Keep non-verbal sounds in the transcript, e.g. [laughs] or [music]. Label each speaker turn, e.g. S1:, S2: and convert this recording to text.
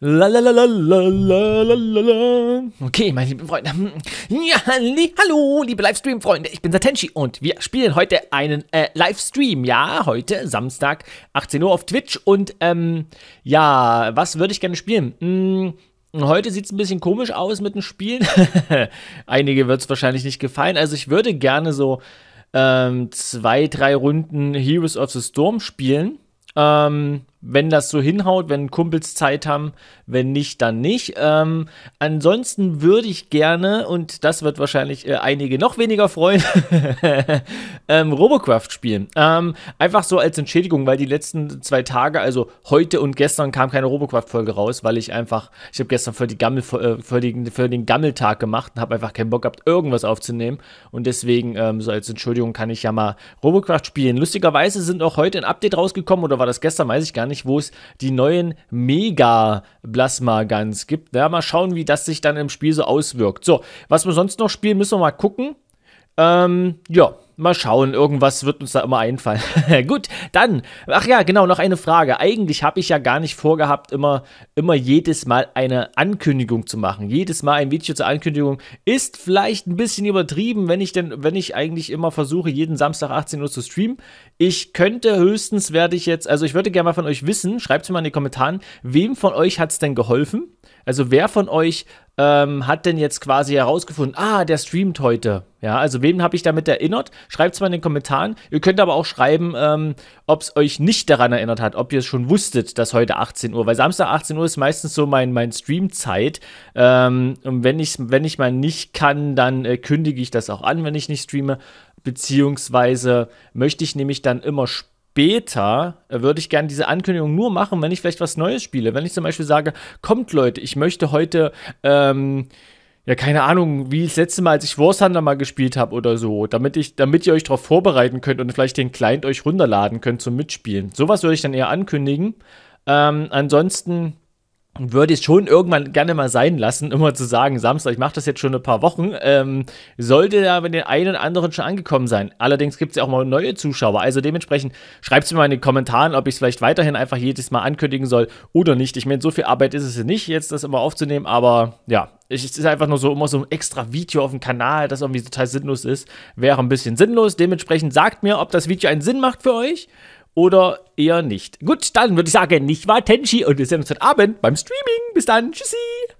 S1: Lalalala. Okay, meine lieben Freunde. Ja, halli, hallo, liebe Livestream-Freunde. Ich bin Satenshi und wir spielen heute einen äh, Livestream. Ja, heute Samstag, 18 Uhr auf Twitch. Und ähm, ja, was würde ich gerne spielen? Hm, heute sieht es ein bisschen komisch aus mit dem Spielen. [laughs] Einige wird es wahrscheinlich nicht gefallen. Also ich würde gerne so ähm, zwei, drei Runden Heroes of the Storm spielen. Ähm, wenn das so hinhaut, wenn Kumpels Zeit haben, wenn nicht, dann nicht. Ähm, ansonsten würde ich gerne, und das wird wahrscheinlich äh, einige noch weniger freuen, [laughs] ähm, Robocraft spielen. Ähm, einfach so als Entschädigung, weil die letzten zwei Tage, also heute und gestern, kam keine Robocraft-Folge raus, weil ich einfach, ich habe gestern für, die Gammel, für, den, für den Gammeltag gemacht und habe einfach keinen Bock gehabt, irgendwas aufzunehmen. Und deswegen, ähm, so als Entschuldigung, kann ich ja mal Robocraft spielen. Lustigerweise sind auch heute ein Update rausgekommen, oder war das gestern, weiß ich gar nicht nicht, wo es die neuen mega blasma guns gibt. Ja, mal schauen, wie das sich dann im Spiel so auswirkt. So, was wir sonst noch spielen, müssen wir mal gucken. Ähm, ja. Mal schauen, irgendwas wird uns da immer einfallen. [laughs] Gut, dann, ach ja, genau, noch eine Frage. Eigentlich habe ich ja gar nicht vorgehabt, immer, immer jedes Mal eine Ankündigung zu machen. Jedes Mal ein Video zur Ankündigung ist vielleicht ein bisschen übertrieben, wenn ich denn, wenn ich eigentlich immer versuche, jeden Samstag 18 Uhr zu streamen. Ich könnte höchstens werde ich jetzt, also ich würde gerne mal von euch wissen, schreibt es mir mal in die Kommentare, wem von euch hat es denn geholfen? Also wer von euch ähm, hat denn jetzt quasi herausgefunden, ah, der streamt heute. Ja, also wem habe ich damit erinnert? Schreibt es mal in den Kommentaren. Ihr könnt aber auch schreiben, ähm, ob es euch nicht daran erinnert hat, ob ihr es schon wusstet, dass heute 18 Uhr, weil Samstag 18 Uhr ist meistens so mein, mein Streamzeit. Ähm, und wenn ich, wenn ich mal nicht kann, dann äh, kündige ich das auch an, wenn ich nicht streame. Beziehungsweise möchte ich nämlich dann immer später später äh, würde ich gerne diese Ankündigung nur machen, wenn ich vielleicht was Neues spiele. Wenn ich zum Beispiel sage, kommt Leute, ich möchte heute ähm, ja, keine Ahnung, wie das letzte Mal, als ich War Thunder mal gespielt habe oder so, damit, ich, damit ihr euch darauf vorbereiten könnt und vielleicht den Client euch runterladen könnt zum Mitspielen. Sowas würde ich dann eher ankündigen. Ähm, ansonsten würde ich schon irgendwann gerne mal sein lassen, immer zu sagen, Samstag, ich mache das jetzt schon ein paar Wochen, ähm, sollte da bei den einen oder anderen schon angekommen sein. Allerdings gibt es ja auch mal neue Zuschauer. Also dementsprechend schreibt es mir mal in den Kommentaren, ob ich es vielleicht weiterhin einfach jedes Mal ankündigen soll oder nicht. Ich meine, so viel Arbeit ist es ja nicht, jetzt das immer aufzunehmen, aber ja, es ist einfach nur so immer so ein extra Video auf dem Kanal, das irgendwie total sinnlos ist. Wäre ein bisschen sinnlos. Dementsprechend sagt mir, ob das Video einen Sinn macht für euch oder eher nicht. Gut, dann würde ich sagen, nicht wahr, Tenchi und wir sehen uns heute Abend beim Streaming. Bis dann, tschüssi.